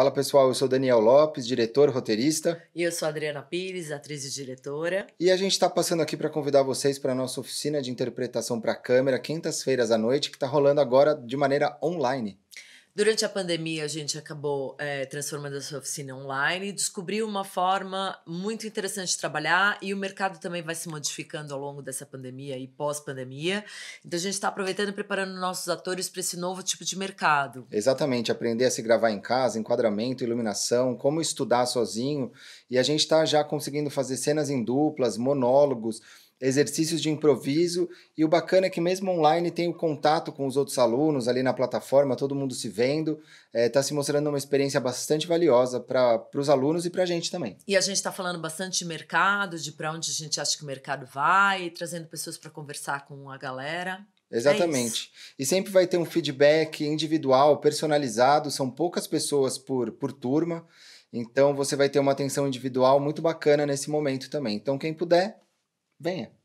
Fala pessoal, eu sou Daniel Lopes, diretor roteirista. E eu sou Adriana Pires, atriz e diretora. E a gente está passando aqui para convidar vocês para a nossa oficina de interpretação para câmera, quintas-feiras à noite, que está rolando agora de maneira online. Durante a pandemia, a gente acabou é, transformando a sua oficina online e descobriu uma forma muito interessante de trabalhar e o mercado também vai se modificando ao longo dessa pandemia e pós-pandemia. Então, a gente está aproveitando e preparando nossos atores para esse novo tipo de mercado. Exatamente, aprender a se gravar em casa, enquadramento, iluminação, como estudar sozinho. E a gente está já conseguindo fazer cenas em duplas, monólogos exercícios de improviso e o bacana é que mesmo online tem o contato com os outros alunos ali na plataforma, todo mundo se vendo, está é, tá se mostrando uma experiência bastante valiosa para os alunos e para a gente também. E a gente está falando bastante de mercado, de para onde a gente acha que o mercado vai, trazendo pessoas para conversar com a galera. É Exatamente. É e sempre vai ter um feedback individual, personalizado, são poucas pessoas por, por turma, então você vai ter uma atenção individual muito bacana nesse momento também. Então quem puder, van